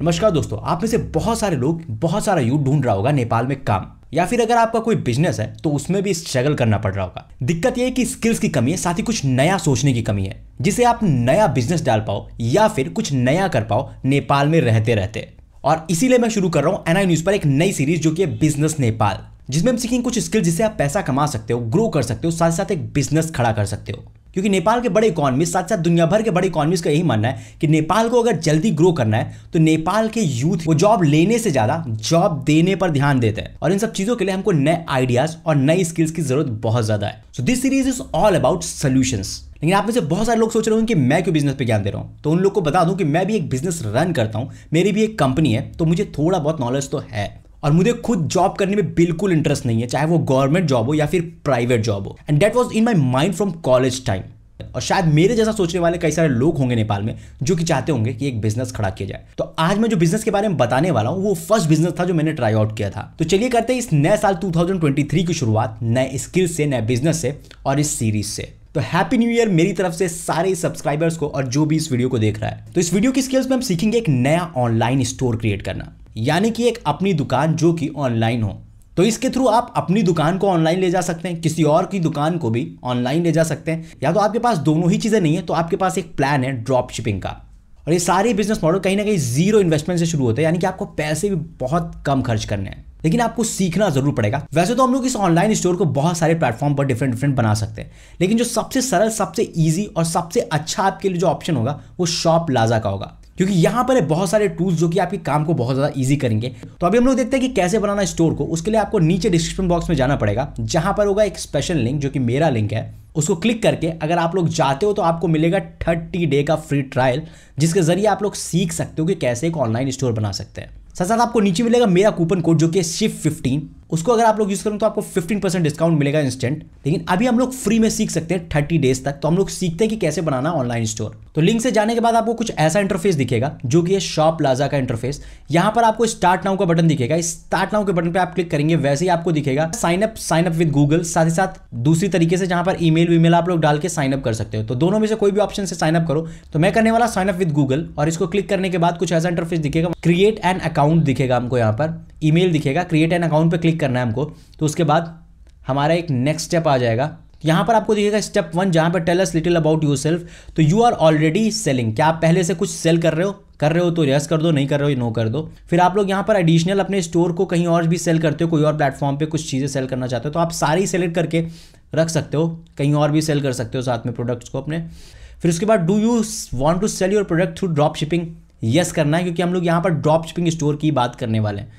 नमस्कार दोस्तों आप में से बहुत सारे लोग बहुत सारा यूथ ढूंढ रहा होगा नेपाल में काम या फिर अगर आपका कोई बिजनेस है तो उसमें भी स्ट्रगल करना पड़ रहा होगा दिक्कत यह है कि स्किल्स की कमी है साथ ही कुछ नया सोचने की कमी है जिसे आप नया बिजनेस डाल पाओ या फिर कुछ नया कर पाओ नेपाल में रहते रहते और इसीलिए मैं शुरू कर रहा हूँ एनआई न्यूज पर एक नई सीरीज जो कि है बिजनेस नेपाल जिसमें हम सीखेंगे कुछ स्किल जिससे आप पैसा कमा सकते हो ग्रो कर सकते हो साथ ही साथ एक बिजनेस खड़ा कर सकते हो क्योंकि नेपाल के बड़े इकॉनमी साथ साथ दुनिया भर के बड़े इकोनॉमी का यही मानना है कि नेपाल को अगर जल्दी ग्रो करना है तो नेपाल के यूथ वो जॉब लेने से ज्यादा जॉब देने पर ध्यान देते हैं और इन सब चीजों के लिए हमको नए आइडियाज और नई स्किल्स की जरूरत बहुत ज्यादा है so this series is all about solution लेकिन आप में से बहुत सारे लोग सोच रहे होंगे कि मैं क्यों बिजनेस पे ज्ञान दे रहा हूँ तो उन लोग को बता दूं कि मैं भी एक बिजनेस रन करता हूँ मेरी भी एक कंपनी है तो मुझे थोड़ा बहुत नॉलेज तो है और मुझे खुद जॉब करने में बिल्कुल इंटरेस्ट नहीं है चाहे वो गवर्नमेंट जॉब हो या फिर प्राइवेट जॉब हो and that was in my mind from college time और शायद मेरे जैसा सोचने वाले कई सारे लोग होंगे नेपाल में जो कि चाहते होंगे कि एक बिजनेस खड़ा किया जाए तो आज मैं जो बिजनेस के बारे में बताने वाला हूं वो फर्स्ट बिजनेस था जो मैंने ट्राई आउट किया था तो चलिए करते हैं इस नए साल 2023 की शुरुआत नए स्किल से नए बिजनेस से और इस सीरीज से तो हैप्पी न्यू ईयर मेरी तरफ से सारे सब्सक्राइबर्स को और जो भी इस वीडियो को देख रहा है तो इस वीडियो की स्किल्स में हम सीखेंगे एक नया ऑनलाइन स्टोर क्रिएट करना यानी कि एक अपनी दुकान जो कि ऑनलाइन हो तो इसके थ्रू आप अपनी दुकान को ऑनलाइन ले जा सकते हैं किसी और की दुकान को भी ऑनलाइन ले जा सकते हैं या तो आपके पास दोनों ही चीज़ें नहीं है तो आपके पास एक प्लान है ड्रॉप शिपिंग का और ये सारे बिजनेस मॉडल कहीं ना कहीं जीरो इन्वेस्टमेंट से शुरू होते हैं यानी कि आपको पैसे भी बहुत कम खर्च करने हैं लेकिन आपको सीखना जरूर पड़ेगा वैसे तो हम लोग इस ऑनलाइन स्टोर को बहुत सारे प्लेटफॉर्म पर डिफरेंट डिफरेंट बना सकते हैं लेकिन जो सबसे सरल सबसे ईजी और सबसे अच्छा आपके लिए जो ऑप्शन होगा वो शॉप लाजा का होगा क्योंकि यहां पर है बहुत सारे टूल्स जो कि आपके काम को बहुत ज़्यादा ईजी करेंगे तो अभी हम लोग देखते हैं कि कैसे बनाना स्टोर को उसके लिए आपको नीचे डिस्क्रिप्शन बॉक्स में जाना पड़ेगा जहां पर होगा एक स्पेशल लिंक जो कि मेरा लिंक है उसको क्लिक करके अगर आप लोग जाते हो तो आपको मिलेगा थर्टी डे का फ्री ट्रायल जिसके जरिए आप लोग सीख सकते हो कि कैसे एक ऑनलाइन स्टोर बना सकते हैं साथ साथ आपको नीचे मिलेगा मेरा कूपन कोड जो कि शिफ्ट फिफ्टीन उसको अगर आप लोग यूज़ करें तो आपको 15 परसेंट डिस्काउंट मिलेगा इंस्टेंट लेकिन अभी हम लोग फ्री में सीख सकते हैं 30 डेज तक तो हम लोग सीखते हैं कि कैसे बनाना ऑनलाइन स्टोर तो लिंक से जाने के बाद आपको कुछ ऐसा इंटरफेस दिखेगा जो कि है शॉप लाजा का इंटरफेस यहाँ पर आपको स्टार्ट नाउ का बटन दिखेगा इस स्टार्ट नाउ के बटन पर आप क्लिक करेंगे वैसे ही आपको दिखेगा साइनअप साइनअप विद गूगल साथ ही साथ दूसरी तरीके से जहां पर ई वीमेल आप लोग डाल के साइनअप कर सकते हो तो दोनों में से कोई भी ऑप्शन से साइनअप करो तो मैं करने वाला साइनअप विद गूगल और इसको क्लिक करने के बाद कुछ ऐसा इंटरफेस दिखेगा क्रिएट एन अकाउंट दिखेगा हमको यहाँ पर ईमेल दिखेगा क्रिएट एन अकाउंट पे क्लिक करना है हमको तो उसके बाद हमारा एक नेक्स्ट स्टेप आ जाएगा यहाँ पर आपको दिखेगा स्टेप वन जहाँ पर tell us little about yourself तो यू आर ऑलरेडी सेलिंग क्या आप पहले से कुछ सेल कर रहे हो कर रहे हो तो यस कर दो नहीं कर रहे हो नो कर दो फिर आप लोग यहाँ पर एडिशनल अपने स्टोर को कहीं और भी सेल करते हो कोई और प्लेटफॉर्म पे कुछ चीज़ें सेल करना चाहते हो तो आप सारी सेलेक्ट करके रख सकते हो कहीं और भी सेल कर सकते हो साथ में प्रोडक्ट्स को अपने फिर उसके बाद do you want to sell your product through drop shipping yes करना है क्योंकि हम लोग यहाँ पर ड्रॉप शिपिंग स्टोर की बात करने वाले हैं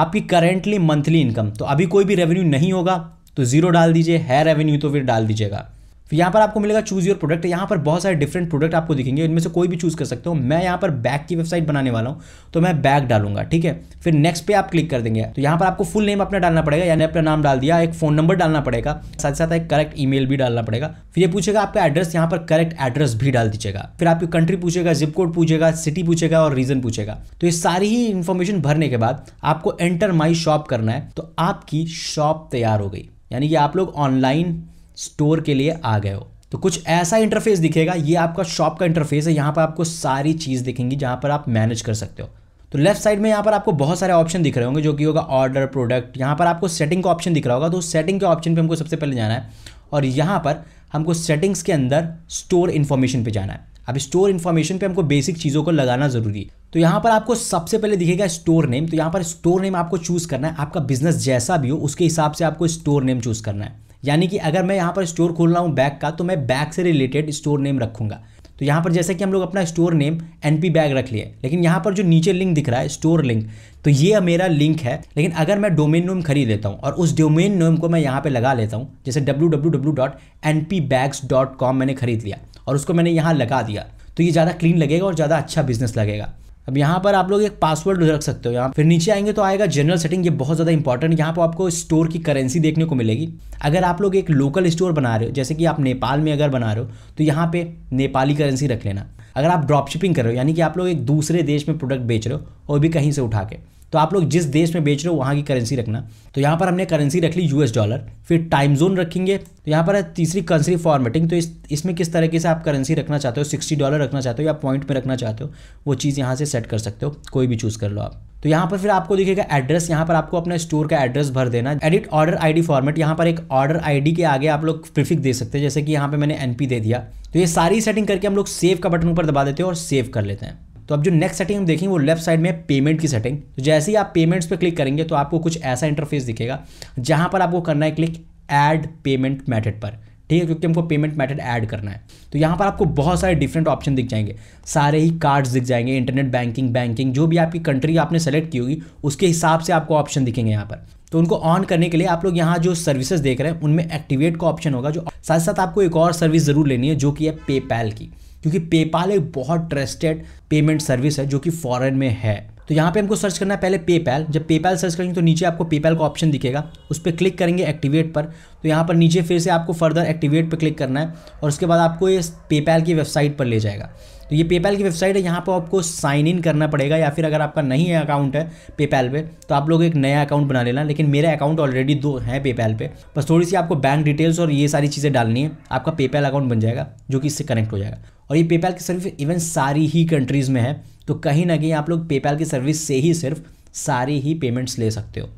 आपकी करेंटली मंथली इनकम तो अभी कोई भी रेवेन्यू नहीं होगा तो ज़ीरो डाल दीजिए है रेवेन्यू तो फिर डाल दीजिएगा तो यहाँ पर आपको मिलेगा चूज योर प्रोडक्ट यहाँ पर बहुत सारे डिफरेंट प्रोडक्ट आपको दिखेंगे इनमें से कोई भी चूज़ कर सकते हो मैं यहाँ पर बैग की वेबसाइट बनाने वाला हूँ तो मैं बैग डालूंगा ठीक है फिर नेक्स्ट पे आप क्लिक कर देंगे तो यहाँ पर आपको फुल नेम अपना डालना पड़ेगा यानी अपना नाम डाल दिया एक फोन नंबर डालना पड़ेगा साथ साथ एक करेक्ट ई भी डालना पड़ेगा फिर ये पूछेगा आपका एड्रेस यहाँ पर करेक्ट एड्रेस भी डाल दीजिएगा फिर आपकी कंट्री पूछेगा जिप कोड पूछेगा सिटी पूछेगा और रीजन पूछेगा तो ये सारी ही इन्फॉर्मेशन भरने के बाद आपको एंटर माई शॉप करना है तो आपकी शॉप तैयार हो गई यानी कि आप लोग ऑनलाइन स्टोर के लिए आ गए हो तो कुछ ऐसा इंटरफेस दिखेगा ये आपका शॉप का इंटरफेस है यहाँ पर आपको सारी चीज़ दिखेंगी जहाँ पर आप मैनेज कर सकते हो तो लेफ्ट साइड में यहाँ पर आपको बहुत सारे ऑप्शन दिख रहे होंगे जो कि होगा ऑर्डर प्रोडक्ट यहाँ पर आपको सेटिंग का ऑप्शन दिख रहा होगा तो सेटिंग के ऑप्शन पर हमको सबसे पहले जाना है और यहाँ पर हमको सेटिंग्स के अंदर स्टोर इन्फॉर्मेशन पे जाना है अब स्टोर इन्फॉर्मेशन पे हमको बेसिक चीज़ों को लगाना जरूरी है तो यहाँ पर आपको सबसे पहले दिखेगा स्टोर नेम तो यहाँ पर स्टोर नेम आपको चूज़ करना है आपका बिजनेस जैसा भी हो उसके हिसाब से आपको स्टोर नेम चूज़ करना है यानी कि अगर मैं यहाँ पर स्टोर खोल रहा हूँ बैग का तो मैं बैग से रिलेटेड स्टोर नेम रखूँगा तो यहाँ पर जैसे कि हम लोग अपना store name N P bag रख लिए लेकिन यहाँ पर जो नीचे लिंक दिख रहा है स्टोर लिंक तो ये मेरा लिंक है लेकिन अगर मैं डोमेन नोम खरीद लेता हूँ और उस डोमेन नेम को मैं यहाँ पे लगा लेता हूँ जैसे www.npbags.com मैंने खरीद लिया और उसको मैंने यहाँ लगा दिया तो ये ज़्यादा क्लीन लगेगा और ज़्यादा अच्छा बिजनेस लगेगा अब यहाँ पर आप लोग एक पासवर्ड रख सकते हो यहाँ फिर नीचे आएंगे तो आएगा जनरल सेटिंग ये बहुत ज़्यादा इंपॉर्टेंट यहाँ पर आपको स्टोर की करेंसी देखने को मिलेगी अगर आप लोग एक लोकल स्टोर बना रहे हो जैसे कि आप नेपाल में अगर बना रहे हो तो यहाँ पर नेपाली करेंसी रख लेना अगर आप ड्रॉप शिपिंग कर रहे हो यानी कि आप लोग एक दूसरे देश में प्रोडक्ट बेच रहे हो और भी कहीं से उठा के तो आप लोग जिस देश में बेच रहे हो वहाँ की करेंसी रखना तो यहाँ पर हमने करेंसी रख ली यूएस डॉलर फिर टाइम जोन रखेंगे तो यहाँ पर है तीसरी करेंसी फॉर्मेटिंग तो इस इसमें किस तरीके से आप करेंसी रखना चाहते हो सिक्सटी डॉलर रखना चाहते हो या पॉइंट में रखना चाहते हो वो चीज़ यहाँ से सेट कर सकते हो कोई भी चूज़ कर लो आप तो यहाँ पर फिर आपको दिखेगा एड्रेस यहाँ पर आपको अपना स्टोर का एड्रेस भर देना एडिट ऑर्डर आईडी फॉर्मेट यहाँ पर एक ऑर्डर आईडी के आगे आप लोग प्रिफिक दे सकते हैं जैसे कि यहाँ पे मैंने एनपी दे दिया तो ये सारी सेटिंग करके हम लोग सेव का बटन ऊपर दबा देते हैं और सेव कर लेते हैं तो अब जो नेक्स्ट सेटिंग हम देखेंगे वो लेफ्ट साइड में पेमेंट की सेटिंग तो जैसे ही आप पेमेंट्स पे क्लिक करेंगे तो आपको कुछ ऐसा इंटरफेस दिखेगा जहाँ पर आपको करना है क्लिक ऐड पेमेंट मैथड पर ठीक है क्योंकि हमको पेमेंट मैथड ऐड करना है तो यहाँ पर आपको बहुत सारे डिफरेंट ऑप्शन दिख जाएंगे सारे ही कार्ड्स दिख जाएंगे इंटरनेट बैंकिंग बैंकिंग जो भी आपकी कंट्री आपने सेलेक्ट की होगी उसके हिसाब से आपको ऑप्शन दिखेंगे यहाँ पर तो उनको ऑन करने के लिए आप लोग यहाँ जो सर्विसेज देख रहे हैं उनमें एक्टिवेट का ऑप्शन होगा जो साथ साथ आपको एक और सर्विस ज़रूर लेनी है जो कि है पेपैल की क्योंकि पेपाल एक बहुत ट्रस्टेड पेमेंट सर्विस है जो कि फॉरेन में है तो यहाँ पे हमको सर्च करना है पहले पेपैल जब पेपैल सर्च करेंगे तो नीचे आपको पेपैल का ऑप्शन दिखेगा उस पर क्लिक करेंगे एक्टिवेट पर तो यहाँ पर नीचे फिर से आपको फर्दर एक्टिवेट पर क्लिक करना है और उसके बाद आपको ये पेपैल की वेबसाइट पर ले जाएगा तो ये पेपैल की वेबसाइट है यहाँ पर आपको साइन इन करना पड़ेगा या फिर अगर आपका नहीं है अकाउंट है पेपैल पे तो आप लोग एक नया अकाउंट बना लेना लेकिन मेरा अकाउंट ऑलरेडी दो है पेपैल पे बस थोड़ी सी आपको बैंक डिटेल्स और ये सारी चीज़ें डालनी है आपका पेपैल अकाउंट बन जाएगा जो कि इससे कनेक्ट हो जाएगा और ये पेपैल की सर्विस इवन सारी ही कंट्रीज़ में है तो कहीं ना कहीं आप लोग पेपैल की सर्विस से ही सिर्फ सारी ही पेमेंट्स ले सकते हो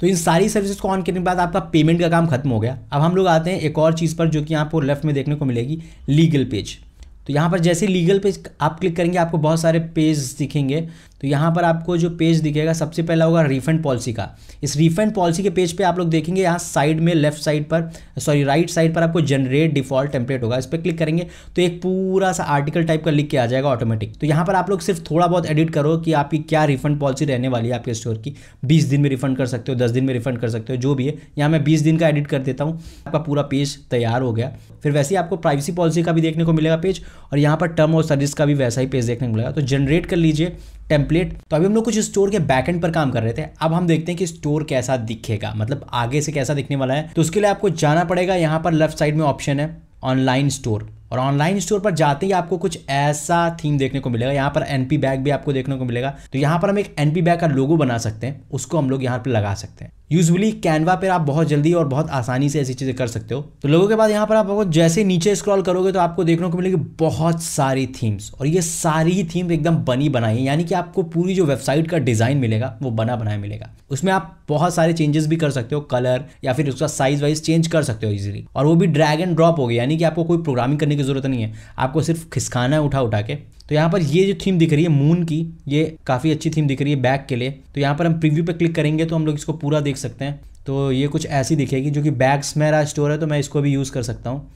तो इन सारी सर्विसेज को ऑन करने के बाद आपका पेमेंट का काम खत्म हो गया अब हम लोग आते हैं एक और चीज़ पर जो कि आपको लेफ्ट में देखने को मिलेगी लीगल पेज तो यहाँ पर जैसे लीगल पे आप क्लिक करेंगे आपको बहुत सारे पेज दिखेंगे तो यहाँ पर आपको जो पेज दिखेगा सबसे पहला होगा रिफंड पॉलिसी का इस रिफंड पॉलिसी के पेज पे आप लोग देखेंगे यहाँ साइड में लेफ्ट साइड पर सॉरी राइट साइड पर आपको जनरेट डिफॉल्ट टेम्पलेट होगा इस पर क्लिक करेंगे तो एक पूरा सा आर्टिकल टाइप का लिख के आ जाएगा ऑटोमेटिक तो यहाँ पर आप लोग सिर्फ थोड़ा बहुत एडिट करो कि आपकी क्या रिफंड पॉलिसी रहने वाली है आपके स्टोर की बीस दिन में रिफंड कर सकते हो दस दिन में रिफंड कर सकते हो जो भी है यहाँ मैं बीस दिन का एडिट कर देता हूँ आपका पूरा पेज तैयार हो गया फिर वैसे ही आपको प्राइवेसी पॉलिसी का भी देखने को मिलेगा पेज और यहाँ पर टर्म और सर्विस का भी वैसा ही पेज देखने को मिलेगा तो जनरेट कर लीजिए टेम्पलेट तो अभी हम लोग कुछ स्टोर के बैकएंड पर काम कर रहे थे अब हम देखते हैं कि स्टोर कैसा दिखेगा मतलब आगे से कैसा दिखने वाला है तो उसके लिए आपको जाना पड़ेगा यहाँ पर लेफ्ट साइड में ऑप्शन है ऑनलाइन स्टोर और ऑनलाइन स्टोर पर जाते ही आपको कुछ ऐसा थीम देखने को मिलेगा यहाँ पर एनपी बैग भी आपको देखने को मिलेगा तो यहाँ पर हम एक एनपी बैग का लोगो बना सकते हैं उसको हम लोग यहाँ पर लगा सकते हैं यूजुअली कैनवा पर आप बहुत जल्दी और बहुत आसानी से ऐसी चीज़ें कर सकते हो तो लोगों के बाद यहाँ पर आप जैसे नीचे स्क्रॉल करोगे तो आपको देखने को मिलेगी बहुत सारी थीम्स और ये सारी थीम एकदम बनी बनाई है यानी कि आपको पूरी जो वेबसाइट का डिज़ाइन मिलेगा वो बना बनाया मिलेगा उसमें आप बहुत सारे चेंजेस भी कर सकते हो कलर या फिर उसका साइज वाइज चेंज कर सकते हो इजिली और वो भी ड्रैग एंड ड्रॉप हो गया यानी कि आपको कोई प्रोग्रामिंग करने करने की ज़रूरत नहीं है आपको सिर्फ खिसकाना है उठा उठा के तो यहाँ पर ये जो थीम दिख रही है मून की ये काफ़ी अच्छी थीम दिख रही है बैक के लिए तो यहाँ पर हम प्रीव्यू पे क्लिक करेंगे तो हम लोग इसको पूरा देख सकते हैं तो ये कुछ ऐसी दिखेगी जो कि बैग्स मेरा स्टोर है तो मैं इसको भी यूज़ कर सकता हूँ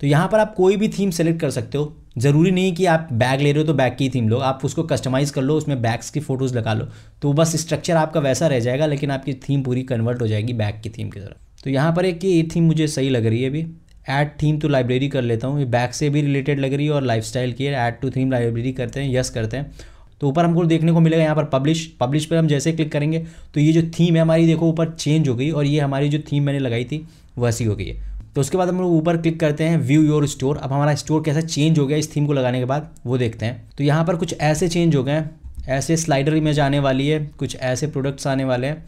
तो यहाँ पर आप कोई भी थीम सेलेक्ट कर सकते हो ज़रूरी नहीं कि आप बैग ले रहे हो तो बैग की थीम लो आप उसको कस्टमाइज़ कर लो उसमें बैग्स की फ़ोटोज़ लगा लो तो बस स्ट्रक्चर आपका वैसा रह जाएगा लेकिन आपकी थीम पूरी कन्वर्ट हो जाएगी बैग की थीम की तरफ तो यहाँ पर एक ये थीम मुझे सही लग रही है अभी ऐड थीम टू लाइब्रेरी कर लेता हूँ ये बैक से भी रिलेटेड लग रही है और लाइफ स्टाइल की है ऐड टू थीम लाइब्रेरी करते हैं यस करते हैं तो ऊपर हमको देखने को मिलेगा यहाँ पर पब्लिश पब्लिश पर हम जैसे क्लिक करेंगे तो ये जो थीम है हमारी देखो ऊपर चेंज हो गई और ये हमारी जो थीम मैंने लगाई थी वैसी हो गई है तो उसके बाद हम लोग ऊपर क्लिक करते हैं व्यू योर स्टोर अब हमारा स्टोर कैसा चेंज हो गया इस थीम को लगाने के बाद वो देखते हैं तो यहाँ पर कुछ ऐसे चेंज हो गए हैं ऐसे स्लाइडर इमेज आने वाली है कुछ ऐसे प्रोडक्ट्स आने वाले हैं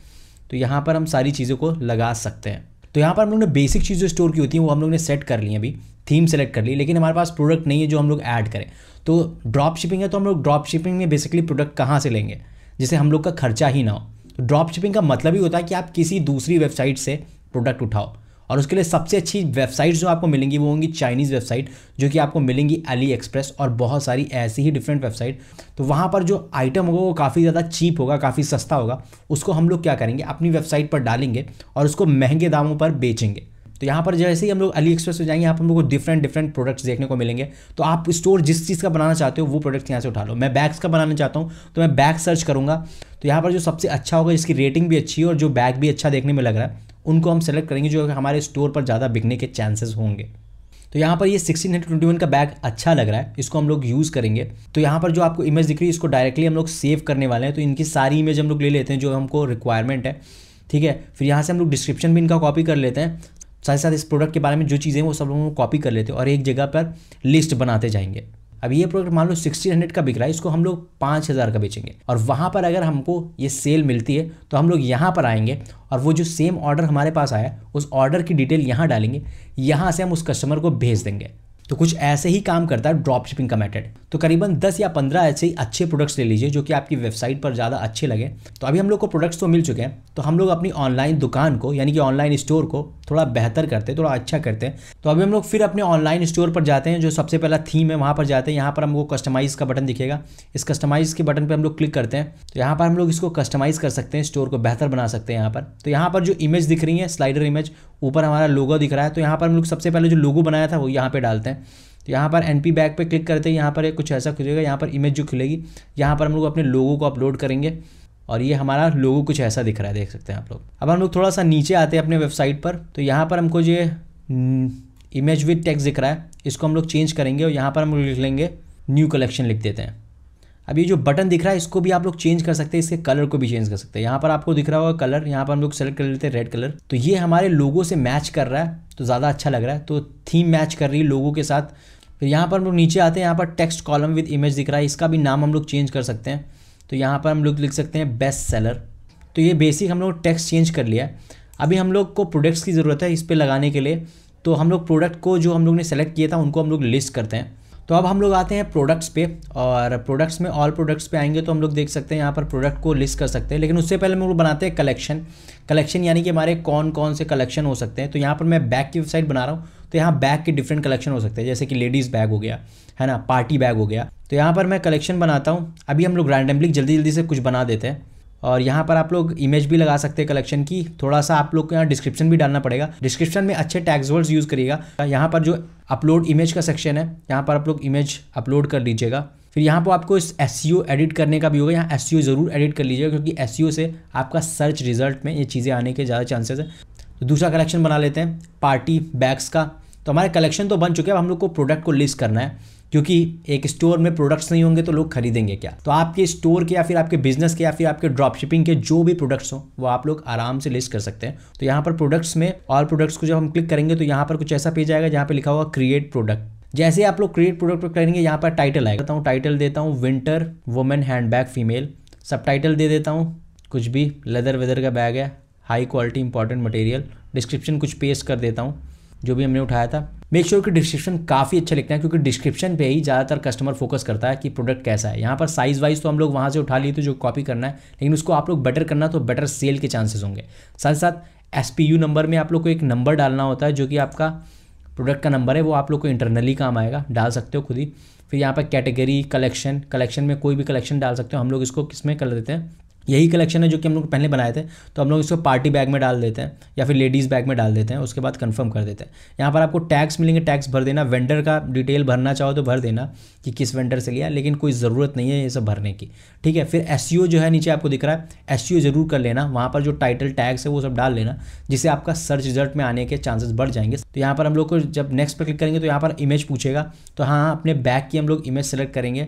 तो यहाँ पर हम सारी चीज़ों को लगा सकते हैं तो यहाँ पर हम लोग ने बेसिक चीज़ जो स्टोर की होती है वो हम लोग ने सेट कर ली अभी थीम सेलेक्ट कर ली लेकिन हमारे पास प्रोडक्ट नहीं है जो हम लोग ऐड करें तो ड्रॉप शिपिंग है तो हम लोग ड्रॉप शिपिंग में बेसिकली प्रोडक्ट कहाँ से लेंगे जिसे हम लोग का खर्चा ही ना हो तो ड्रॉप शिपिंग का मतलब ही होता है कि आप किसी दूसरी वेबसाइट से प्रोडक्ट उठाओ और उसके लिए सबसे अच्छी वेबसाइट जो आपको मिलेंगी वो होंगी चाइनीज़ वेबसाइट जो कि आपको मिलेंगी अली एक्सप्रेस और बहुत सारी ऐसी ही डिफरेंट वेबसाइट तो वहाँ पर जो आइटम होगा वो काफ़ी ज़्यादा चीप होगा काफ़ी सस्ता होगा उसको हम लोग क्या करेंगे अपनी वेबसाइट पर डालेंगे और उसको महंगे दामों पर बेचेंगे तो यहाँ पर जैसे ही हम लोग अली एक्सप्रेस पे जाएंगे यहाँ पर हम लोग को डिफरेंट डिफरेंट प्रोडक्ट्स देखने को मिलेंगे तो आप स्टोर जिस चीज़ का बनाना चाहते हो वो प्रोडक्ट्स यहाँ से उठा लो मैं बैग्स का बनाना चाहता हूँ तो मैं बैग सर्च करूँगा तो यहाँ पर जो सबसे अच्छा होगा जिसकी रेटिंग भी अच्छी है और जो बैग भी अच्छा देखने में लग रहा है उनको हम सेलेक्ट करेंगे जो हमारे स्टोर पर ज़्यादा बिकने के चांसेस होंगे तो यहाँ पर ये सिक्सटीन हंड्रेड ट्वेंटी वन का बैग अच्छा लग रहा है इसको हम लोग यूज़ करेंगे तो यहाँ पर जो आपको इमेज दिख रही है इसको डायरेक्टली हम लोग सेव करने वाले हैं तो इनकी सारी इमेज हम लोग ले लेते हैं जो हमको रिक्वायरमेंट है ठीक है फिर यहाँ से हम लोग डिस्क्रिप्शन भी इनका कॉपी कर लेते हैं साथ ही साथ इस प्रोडक्ट के बारे में जो चीज़ें वो सब लोगों को कॉपी कर लेते हैं और एक जगह पर लिस्ट बनाते जाएंगे अब ये प्रोडक्ट मान लो सिक्सटीन हंड्रेड का बिक रहा है इसको हम लोग पाँच हज़ार का बेचेंगे और वहाँ पर अगर हमको ये सेल मिलती है तो हम लोग यहाँ पर आएंगे और वो जो सेम ऑर्डर हमारे पास आया उस ऑर्डर की डिटेल यहाँ डालेंगे यहाँ से हम उस कस्टमर को भेज देंगे तो कुछ ऐसे ही काम करता है ड्रॉप शिपिंग का मेथड तो करीबन 10 या 15 ऐसे ही अच्छे प्रोडक्ट्स ले लीजिए जो कि आपकी वेबसाइट पर ज़्यादा अच्छे लगे तो अभी हम लोग को प्रोडक्ट्स तो मिल चुके हैं तो हम लोग अपनी ऑनलाइन दुकान को यानी कि ऑनलाइन स्टोर को थोड़ा बेहतर करते थोड़ा अच्छा करते हैं तो अभी हम लोग फिर अपने ऑनलाइन स्टोर पर जाते हैं जो सबसे पहला थीम है वहाँ पर जाते हैं यहाँ पर हमको कस्टमाइज़ का बटन दिखेगा इस कस्टमाइज़ के बटन पर हम लोग क्लिक करते हैं तो यहाँ पर हम लोग इसको कस्टमाइज़ कर सकते हैं स्टोर को बेहतर बना सकते हैं यहाँ पर तो यहाँ पर जो इमेज दिख रही है स्लाइडर इमेज ऊपर हमारा लोगो दिख रहा है तो यहाँ पर हम लोग सबसे पहले जो लोगो बनाया था वो यहाँ पर डालते हैं तो यहाँ पर एन पी बैक पर क्लिक करते हैं यहाँ पर कुछ ऐसा खुलेगा यहाँ पर इमेज जो खुलेगी यहाँ पर हम लोग अपने लोगों को अपलोड करेंगे और ये हमारा लोगो कुछ ऐसा दिख रहा है देख सकते हैं आप लोग अब हम लोग थोड़ा सा नीचे आते हैं अपने वेबसाइट पर तो यहाँ पर हमको ये इमेज विद टेक्स्ट दिख रहा है इसको हम लोग चेंज करेंगे और यहाँ पर हम लोग लिख लेंगे न्यू कलेक्शन लिख देते हैं अब ये जो बटन दिख रहा है इसको भी आप लोग चेंज कर सकते हैं इसके कलर को भी चेंज कर सकते हैं यहाँ पर आपको दिख रहा होगा कलर यहाँ पर हम लोग सेलेक्ट कर लेते हैं रेड कलर तो ये हमारे लोगों से मैच कर रहा है तो ज़्यादा अच्छा लग रहा है तो थीम मैच कर रही है लोगों के साथ फिर यहाँ पर हम लोग नीचे आते हैं यहाँ पर टेक्स्ट कॉलम विद इमेज दिख रहा है इसका भी नाम हम लोग चेंज कर सकते हैं तो यहाँ पर हम लोग लिख सकते हैं बेस्ट सेलर तो ये बेसिक हम लोग टेक्स्ट चेंज कर लिया अभी हम लोग को प्रोडक्ट्स की ज़रूरत है इस पर लगाने के लिए तो हम लोग प्रोडक्ट को जो हम लोग ने सेलेक्ट किया था उनको हम लोग लिस्ट करते हैं तो अब हम लोग आते हैं प्रोडक्ट्स पे और प्रोडक्ट्स में ऑल प्रोडक्ट्स पे आएंगे तो हम लोग देख सकते हैं यहाँ पर प्रोडक्ट को लिस्ट कर सकते हैं लेकिन उससे पहले हम लोग बनाते हैं कलेक्शन कलेक्शन यानी कि हमारे कौन कौन से कलेक्शन हो सकते हैं तो यहाँ पर मैं बैग की वेबसाइट बना रहा हूँ तो यहाँ बैग के डिफरेंट कलेक्शन हो सकते हैं जैसे कि लेडीज़ बैग हो गया है ना पार्टी बैग हो गया तो यहाँ पर मैं कलेक्शन बनाता हूँ अभी हम लोग रैंडमली जल्दी जल्दी से कुछ बना देते हैं और यहाँ पर आप लोग इमेज भी लगा सकते हैं कलेक्शन की थोड़ा सा आप लोग को यहाँ डिस्क्रिप्शन भी डालना पड़ेगा डिस्क्रिप्शन में अच्छे टैक्स वर्ड्स यूज़ करिएगा यहाँ पर जो अपलोड इमेज का सेक्शन है यहाँ पर आप लोग इमेज अपलोड कर लीजिएगा फिर यहाँ पर आपको इस एस एडिट e करने का भी होगा यहाँ एस ज़रूर एडिट कर लीजिएगा क्योंकि एस e से आपका सर्च रिजल्ट में ये चीज़ें आने के ज़्यादा चांसेस है तो दूसरा कलेक्शन बना लेते हैं पार्टी बैग्स का तो हमारे कलेक्शन तो बन चुके हैं अब हम लोग को प्रोडक्ट को लिस्ट करना है क्योंकि एक स्टोर में प्रोडक्ट्स नहीं होंगे तो लोग खरीदेंगे क्या तो आपके स्टोर के या फिर आपके बिजनेस के या फिर आपके ड्रॉप शिपिंग के जो भी प्रोडक्ट्स हों वो आप लोग आराम से लिस्ट कर सकते हैं तो यहाँ पर प्रोडक्ट्स में और प्रोडक्ट्स को जब हम क्लिक करेंगे तो यहाँ पर कुछ ऐसा पेज आएगा जहाँ पर लिखा होगा क्रिएट प्रोडक्ट जैसे आप लोग क्रिएट प्रोडक्ट पर करेंगे यहाँ पर टाइटल आएगा देता हूँ टाइटल देता हूँ winter women hand bag female सब टाइटल दे देता हूँ कुछ भी लेदर वेदर का बैग है high quality important material description कुछ पेस्ट कर देता हूँ जो भी हमने उठाया था मेक श्योर sure कि डिस्क्रिप्शन काफ़ी अच्छा लिखना है क्योंकि डिस्क्रिप्शन पे ही ज़्यादातर कस्टमर फोकस करता है कि प्रोडक्ट कैसा है यहाँ पर साइज़ वाइज तो हम लोग वहाँ से उठा लिए तो जो कॉपी करना है लेकिन उसको आप लोग बेटर करना तो बेटर सेल के चांसेस होंगे साथ साथ एस नंबर में आप लोग को एक नंबर डालना होता है जो कि आपका प्रोडक्ट का नंबर है वो आप लोग को इंटरनली काम आएगा डाल सकते हो खुद ही फिर यहाँ पर कैटेगरी कलेक्शन कलेक्शन में कोई भी कलेक्शन डाल सकते हो हम लोग इसको किस में कर देते हैं यही कलेक्शन है जो कि हम लोग पहले बनाए थे तो हम लोग इसको पार्टी बैग में डाल देते हैं या फिर लेडीज़ बैग में डाल देते हैं उसके बाद कंफर्म कर देते हैं यहाँ पर आपको टैक्स मिलेंगे टैक्स भर देना वेंडर का डिटेल भरना चाहो तो भर देना कि किस वेंडर से लिया लेकिन कोई ज़रूरत नहीं है ये सब भरने की ठीक है फिर एस e जो है नीचे आपको दिख रहा है एस e ज़रूर कर लेना वहाँ पर जो टाइटल टैक्स है वो सब डाल लेना जिससे आपका सर्च रिजल्ट में आने के चांसेस बढ़ जाएंगे तो यहाँ पर हम लोग को जब नेक्स्ट पर क्लिक करेंगे तो यहाँ पर इमेज पूछेगा तो हाँ, हाँ अपने बैग की हम लोग इमेज सेलेक्ट करेंगे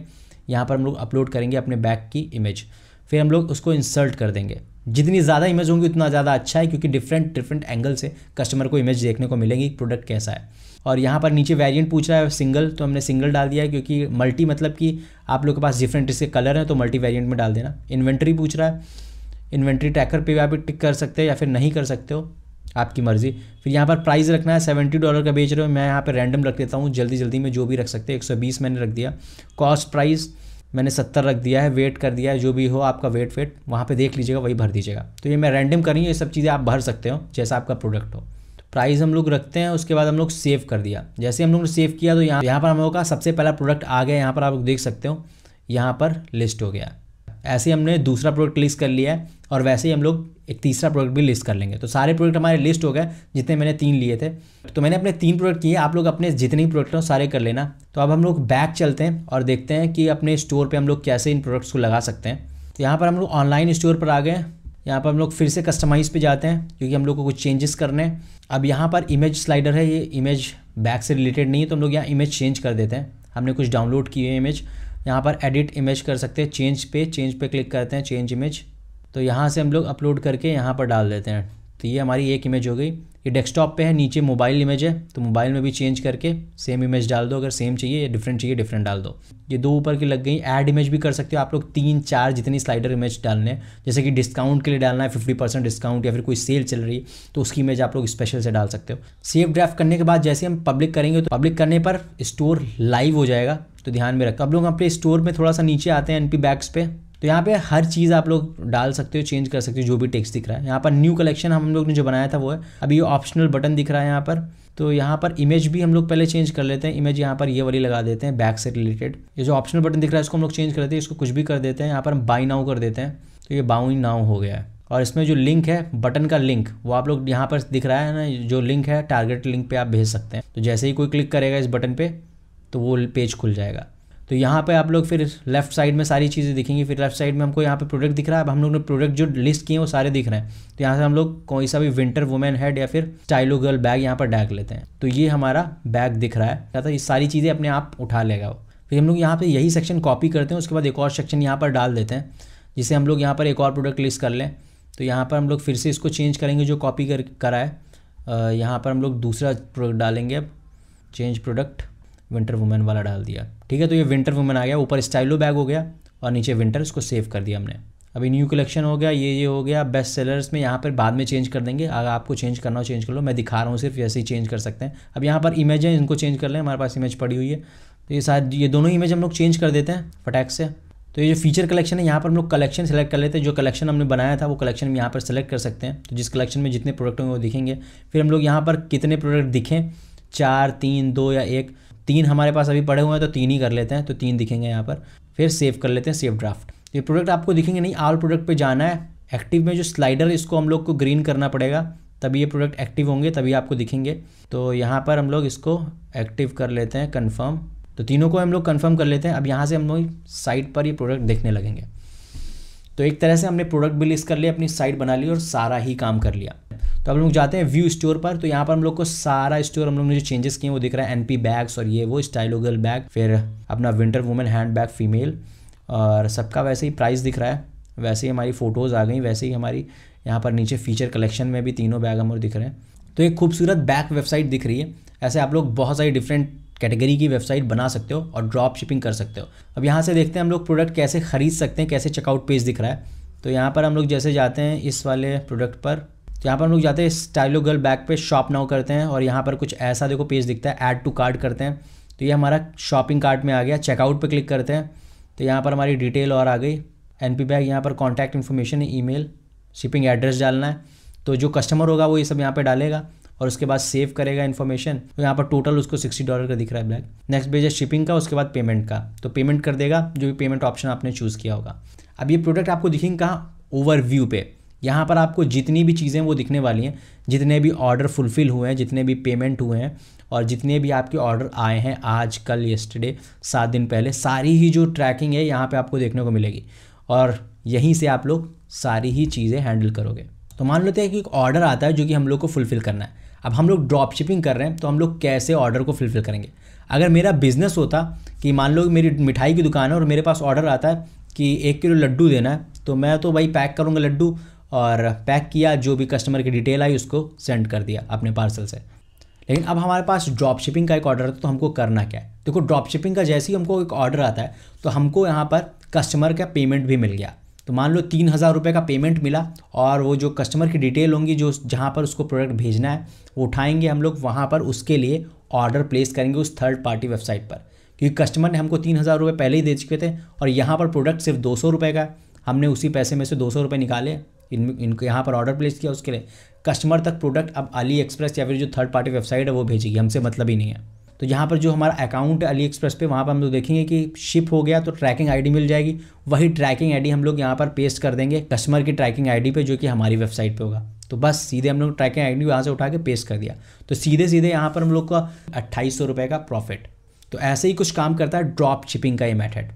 यहाँ पर हम लोग अपलोड करेंगे अपने बैग की इमेज फिर हम लोग उसको इंसर्ट कर देंगे जितनी ज़्यादा इमेज होंगी उतना ज़्यादा अच्छा है क्योंकि डिफरेंट डिफरेंट एंगल से कस्टमर को इमेज देखने को मिलेंगी प्रोडक्ट कैसा है और यहाँ पर नीचे वेरिएंट पूछ रहा है सिंगल तो हमने सिंगल डाल दिया है क्योंकि मल्टी मतलब कि आप लोग के पास डिफरेंट इसके कलर हैं तो मल्टी वेरिएंट में डाल देना इन्वेंट्री पूछ रहा है इन्वेंट्री ट्रैकर पे भी आप टिक कर सकते हो या फिर नहीं कर सकते हो आपकी मर्ज़ी फिर यहाँ पर प्राइस रखना है सेवेंटी डॉलर का बेच रहे हो मैं यहाँ पर रैंडम रख देता हूँ जल्दी जल्दी में जो भी रख सकते हैं एक मैंने रख दिया कॉस्ट प्राइस मैंने सत्तर रख दिया है वेट कर दिया है जो भी हो आपका वेट वेट वहाँ पे देख लीजिएगा वही भर दीजिएगा तो ये मैं रैंडम कर रही हूँ ये सब चीज़ें आप भर सकते हो जैसा आपका प्रोडक्ट हो प्राइस हम लोग रखते हैं उसके बाद हम लोग सेव कर दिया जैसे हम लोग ने सेव किया तो यहाँ यहाँ पर हम लोग का सबसे पहला प्रोडक्ट आ गया यहाँ पर आप लोग देख सकते हो यहाँ पर लिस्ट हो गया ऐसे हमने दूसरा प्रोडक्ट लिस्ट कर लिया है और वैसे ही हम लोग एक तीसरा प्रोडक्ट भी लिस्ट कर लेंगे तो सारे प्रोडक्ट हमारे लिस्ट हो गए जितने मैंने तीन लिए थे तो मैंने अपने तीन प्रोडक्ट किए आप लोग अपने जितने भी प्रोडक्ट हैं सारे कर लेना तो अब हम लोग बैक चलते हैं और देखते हैं कि अपने स्टोर पर हम लोग कैसे इन प्रोडक्ट्स को लगा सकते हैं तो यहाँ पर हम लोग ऑनलाइन स्टोर पर आ गए यहाँ पर हम लोग फिर से कस्टमाइज़ पे जाते हैं क्योंकि हम लोग को कुछ चेंजेस करने हैं अब यहाँ पर इमेज स्लाइडर है ये इमेज बैक से रिलेटेड नहीं है तो हम लोग यहाँ इमेज चेंज कर देते हैं हमने कुछ डाउनलोड किए हैं इमेज यहाँ पर एडिट इमेज कर सकते हैं चेंज पे चेंज पे क्लिक करते हैं चेंज इमेज तो यहाँ से हम लोग अपलोड करके यहाँ पर डाल देते हैं तो ये हमारी एक इमेज हो गई ये डेस्कटॉप पे है नीचे मोबाइल इमेज है तो मोबाइल में भी चेंज करके सेम इमेज डाल दो अगर सेम चाहिए या डिफरेंट चाहिए डिफरेंट डाल दो ये दो ऊपर की लग गई ऐड इमेज भी कर सकते हो आप लोग तीन चार जितनी स्लाइडर इमेज डालने हैं जैसे कि डिस्काउंट के लिए डालना है फिफ्टी परसेंट डिस्काउंट या फिर कोई सेल चल रही है तो उसकी इमेज आप लोग स्पेशल से डाल सकते हो सेव ड्राफ्ट करने के बाद जैसे हम पब्लिक करेंगे तो पब्लिक करने पर स्टोर लाइव हो जाएगा तो ध्यान में रखो अब लोग अपने स्टोर में थोड़ा सा नीचे आते हैं एन पी बैग्स पे तो यहाँ पे हर चीज़ आप लोग डाल सकते हो चेंज कर सकते हो जो भी टेक्स्ट दिख रहा है यहाँ पर न्यू कलेक्शन हम लोग ने जो बनाया था वो है अभी ये ऑप्शनल बटन दिख रहा है यहाँ पर तो यहाँ पर इमेज भी हम लोग पहले चेंज कर लेते हैं इमेज यहाँ पर ये वाली लगा देते हैं बैक से रिलेटेड ये जो ऑप्शनल बटन दिख रहा है इसको हम लोग चेंज कर देते हैं इसको कुछ भी कर देते हैं यहाँ पर हम बाई नाउ कर देते हैं तो ये बाउई नाउ हो गया है और इसमें जो लिंक है बटन का लिंक वो आप लोग यहाँ पर दिख रहा है ना जो लिंक है टारगेट लिंक पर आप भेज सकते हैं तो जैसे ही कोई क्लिक करेगा इस बटन पर तो वो पेज खुल जाएगा तो यहाँ पे आप लोग फिर लेफ्ट साइड में सारी चीज़ें दिखेंगी फिर लेफ्ट साइड में हमको यहाँ पे प्रोडक्ट दिख रहा है अब हम लोग ने प्रोडक्ट जो लिस्ट किए हैं वो सारे दिख रहे हैं तो यहाँ से हम लोग कोई सा भी विंटर वुमेन हेड या फिर स्टाइलो गर्ल बैग यहाँ पर डैग लेते हैं तो ये हमारा बैग दिख रहा है क्या तो ये सारी चीज़ें अपने आप उठा लेगा वो फिर हम लोग यहाँ पर यही सेक्शन कॉपी करते हैं उसके बाद एक और सेक्शन यहाँ पर डाल देते हैं जिसे हम लोग यहाँ पर एक और प्रोडक्ट लिस्ट कर लें तो यहाँ पर हम लोग फिर से इसको चेंज करेंगे जो कॉपी कर करा है यहाँ पर हम लोग दूसरा प्रोडक्ट डालेंगे अब चेंज प्रोडक्ट विंटर वुमेन वाला डाल दिया ठीक है तो ये विंटर वुमन आ गया ऊपर स्टाइलो बैग हो गया और नीचे विंटर उसको सेव कर दिया हमने अभी न्यू कलेक्शन हो गया ये ये हो गया बेस्ट सेलर्स में यहाँ पर बाद में चेंज कर देंगे अगर आपको चेंज करना हो चेंज कर लो मैं दिखा रहा हूँ सिर्फ ऐसे ही चेंज कर सकते हैं अब यहाँ पर इमेज है इनको चेंज कर लें हमारे पास इमेज पड़ी हुई है तो ये शायद ये दोनों इमेज हम लोग चेंज कर देते हैं फटैक से तो ये जो फीचर कलेक्शन है यहाँ पर हम लोग कलेक्शन सेलेक्ट कर लेते हैं जो कलेक्शन हमने बनाया था वो कलेक्शन हम यहाँ पर सेलेक्ट कर सकते हैं तो जिस कलेक्शन में जितने प्रोडक्ट होंगे वो दिखेंगे फिर हम लोग यहाँ पर कितने प्रोडक्ट दिखें चार तीन दो या एक तीन हमारे पास अभी पड़े हुए हैं तो तीन ही कर लेते हैं तो तीन दिखेंगे यहाँ पर फिर सेव कर लेते हैं सेव ड्राफ्ट ये प्रोडक्ट आपको दिखेंगे नहीं आल प्रोडक्ट पे जाना है एक्टिव में जो स्लाइडर इसको हम लोग को ग्रीन करना पड़ेगा तभी ये प्रोडक्ट एक्टिव होंगे तभी आपको दिखेंगे तो यहाँ पर हम लोग इसको एक्टिव कर लेते हैं कन्फर्म तो तीनों को हम लोग कन्फर्म कर लेते हैं अब यहाँ से हम लोग साइट पर ये प्रोडक्ट देखने लगेंगे तो एक तरह से हमने प्रोडक्ट भी लिस्ट कर लिया अपनी साइट बना ली और सारा ही काम कर लिया तो हम लोग जाते हैं व्यू स्टोर पर तो यहाँ पर हम लोग को सारा स्टोर हम लोग ने जो चेंजेस किए वो दिख रहा है एनपी बैग्स और ये वो स्टाइलोगल बैग फिर अपना winter women hand bag female और सबका वैसे ही प्राइस दिख रहा है वैसे ही हमारी फ़ोटोज़ आ गई वैसे ही हमारी यहाँ पर नीचे फीचर कलेक्शन में भी तीनों बैग हम दिख रहे हैं तो एक खूबसूरत बैग वेबसाइट दिख रही है ऐसे आप लोग बहुत सारी डिफरेंट कैटेगरी की वेबसाइट बना सकते हो और ड्रॉप शिपिंग कर सकते हो अब यहाँ से देखते हैं हम लोग प्रोडक्ट कैसे ख़रीद सकते हैं कैसे चेकआउट पेज दिख रहा है तो यहाँ पर हम लोग जैसे जाते हैं इस वाले प्रोडक्ट पर तो यहाँ पर हम लोग जाते हैं स्टाइलो गर्ल बैग पे शॉप नाउ करते हैं और यहाँ पर कुछ ऐसा देखो पेज दिखता है ऐड टू कार्ड करते हैं तो ये हमारा शॉपिंग कार्ट में आ गया चेकआउट पर क्लिक करते हैं तो यहाँ पर हमारी डिटेल और आ गई एन पी बैग यहाँ पर contact information email shipping address डालना है तो जो कस्टमर होगा वो ये सब यहाँ पर डालेगा और उसके बाद सेव करेगा इन्फॉर्मेशन तो यहाँ पर टोटल उसको सिक्सटी डॉलर का दिख रहा है ब्लैक नेक्स्ट पेज है शिपिंग का उसके बाद पेमेंट का तो पेमेंट कर देगा जो भी पेमेंट ऑप्शन आपने चूज़ किया होगा अब ये प्रोडक्ट आपको दिखेंगे कहाँ ओवरव्यू पे यहाँ पर आपको जितनी भी चीज़ें वो दिखने वाली हैं जितने भी ऑर्डर फुलफ़िल हुए हैं जितने भी पेमेंट हुए हैं और जितने भी आपके ऑर्डर आए हैं आज कल येस्टरडे सात दिन पहले सारी ही जो ट्रैकिंग है यहाँ पे आपको देखने को मिलेगी और यहीं से आप लोग सारी ही चीज़ें हैंडल करोगे तो मान लेते हैं कि एक ऑर्डर आता है जो कि हम लोग को फुलफ़िल करना है अब हम लोग ड्रॉप शिपिंग कर रहे हैं तो हम लोग कैसे ऑर्डर को फुलफिल करेंगे अगर मेरा बिज़नेस होता कि मान लो मेरी मिठाई की दुकान है और मेरे पास ऑर्डर आता है कि एक किलो लड्डू देना है तो मैं तो भाई पैक करूँगा लड्डू और पैक किया जो भी कस्टमर की डिटेल आई उसको सेंड कर दिया अपने पार्सल से लेकिन अब हमारे पास ड्रॉप शिपिंग का एक ऑर्डर है तो हमको करना क्या है देखो ड्रॉप शिपिंग का जैसे ही हमको एक ऑर्डर आता है तो हमको यहाँ पर कस्टमर का पेमेंट भी मिल गया तो मान लो तीन हज़ार रुपये का पेमेंट मिला और वो जो कस्टमर की डिटेल होंगी जो जहाँ पर उसको प्रोडक्ट भेजना है वो उठाएंगे हम लोग वहाँ पर उसके लिए ऑर्डर प्लेस करेंगे उस थर्ड पार्टी वेबसाइट पर क्योंकि कस्टमर ने हमको तीन हज़ार रुपये पहले ही दे चुके थे और यहाँ पर प्रोडक्ट सिर्फ दो सौ रुपये का हमने उसी पैसे में से दो सौ रुपये निकाले इन इनको यहाँ पर ऑर्डर प्लेस किया उसके लिए कस्टमर तक प्रोडक्ट अब अली एक्सप्रेस या फिर जो थर्ड पार्टी वेबसाइट है वो भेजेगी हमसे मतलब ही नहीं है तो यहाँ पर जो हमारा अकाउंट अली एक्सप्रेस पे वहाँ पर हम लोग देखेंगे कि शिप हो गया तो ट्रैकिंग आईडी मिल जाएगी वही ट्रैकिंग आईडी हम लोग यहाँ पर पेस्ट कर देंगे कस्टमर की ट्रैकिंग आईडी पे जो कि हमारी वेबसाइट पे होगा तो बस सीधे हम लोग ट्रैकिंग आईडी वहाँ से उठा के पेस्ट कर दिया तो सीधे सीधे यहाँ पर हम लोग का अट्ठाईस का प्रॉफिट तो ऐसे ही कुछ काम करता है ड्रॉप शिपिंग का ये मैथड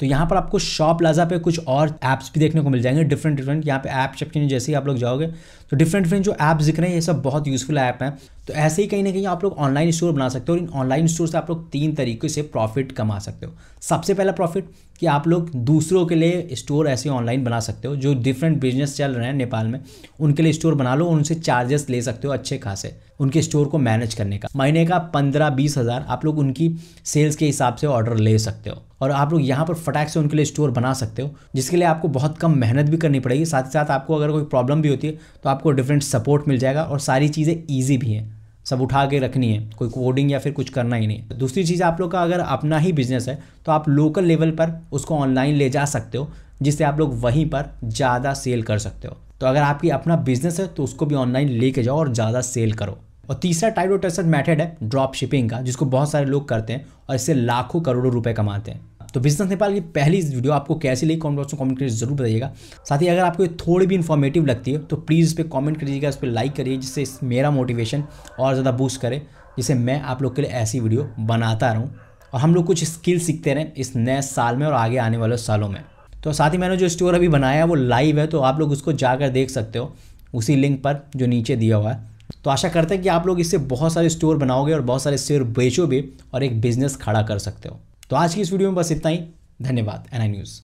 तो यहाँ पर आपको शॉप लाजा पे कुछ और ऐप्स भी देखने को मिल जाएंगे डिफरेंट डिफरेंट यहाँ पे ऐप शिपिंग जैसे ही आप लोग जाओगे तो डिफरेंट डिफरेंट जो ऐप्स दिख रहे हैं ये सब बहुत यूजफुल ऐप हैं तो ऐसे ही कहीं ना कहीं आप लोग ऑनलाइन स्टोर बना सकते हो और इन ऑनलाइन स्टोर से आप लोग तीन तरीके से प्रॉफिट कमा सकते हो सबसे पहला प्रॉफिट कि आप लोग दूसरों के लिए स्टोर ऐसे ऑनलाइन बना सकते हो जो डिफरेंट बिजनेस चल रहे हैं नेपाल में उनके लिए स्टोर बना लो और उनसे चार्जेस ले सकते हो अच्छे खासे उनके स्टोर को मैनेज करने का महीने का पंद्रह बीस हज़ार आप लोग उनकी सेल्स के हिसाब से ऑर्डर ले सकते हो और आप लोग यहाँ पर फटाक से उनके लिए स्टोर बना सकते हो जिसके लिए आपको बहुत कम मेहनत भी करनी पड़ेगी साथ ही साथ आपको अगर कोई प्रॉब्लम भी होती है तो आप आपको डिफरेंट सपोर्ट मिल जाएगा और सारी चीज़ें ईजी भी हैं सब उठा के रखनी है कोई कोडिंग या फिर कुछ करना ही नहीं दूसरी चीज़ आप लोग का अगर अपना ही बिजनेस है तो आप लोकल लेवल पर उसको ऑनलाइन ले जा सकते हो जिससे आप लोग वहीं पर ज़्यादा सेल कर सकते हो तो अगर आपकी अपना बिजनेस है तो उसको भी ऑनलाइन लेके जाओ और ज़्यादा सेल करो और तीसरा टाइप ऑफ टेस्ट मैथड है ड्रॉप शिपिंग का जिसको बहुत सारे लोग करते हैं और इससे लाखों करोड़ों रुपये कमाते हैं तो बिजनेस नेपाल की पहली वीडियो आपको कैसी लगी कॉमेंट बॉक्स में कॉमेंट करिए जरूर बताइएगा साथ ही अगर आपको थोड़ी भी इन्फॉर्मेटिव लगती है तो प्लीज़ उस पर कॉमेंट करिएगा उस पर लाइक करिए जिससे मेरा मोटिवेशन और ज़्यादा बूस्ट करे जिससे मैं आप लोग के लिए ऐसी वीडियो बनाता रहूँ और हम लोग कुछ स्किल सीखते रहें इस नए साल में और आगे आने वाले सालों में तो साथ ही मैंने जो स्टोर अभी बनाया है वो लाइव है तो आप लोग उसको जाकर देख सकते हो उसी लिंक पर जो नीचे दिया हुआ है तो आशा करते हैं कि आप लोग इससे बहुत सारे स्टोर बनाओगे और बहुत सारे शेयर बेचो भी और एक बिज़नेस खड़ा कर सकते हो तो आज की इस वीडियो में बस इतना ही धन्यवाद एन आई न्यूज़